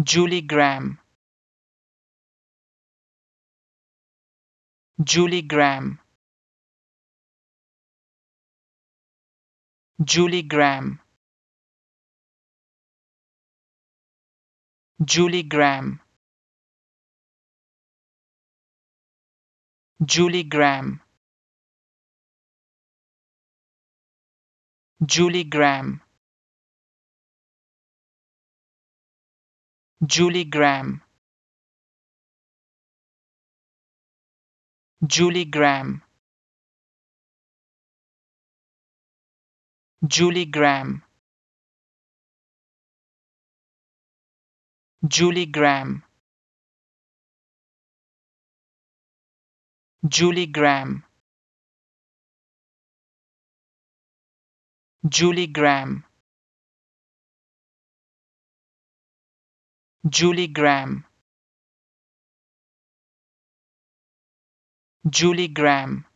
Julie Graham Julie Graham Julie Graham Julie Graham Julie Graham Julie Graham Julie Graham Julie Graham Julie Graham Julie Graham Julie Graham Julie Graham Julie Graham. Julie Graham.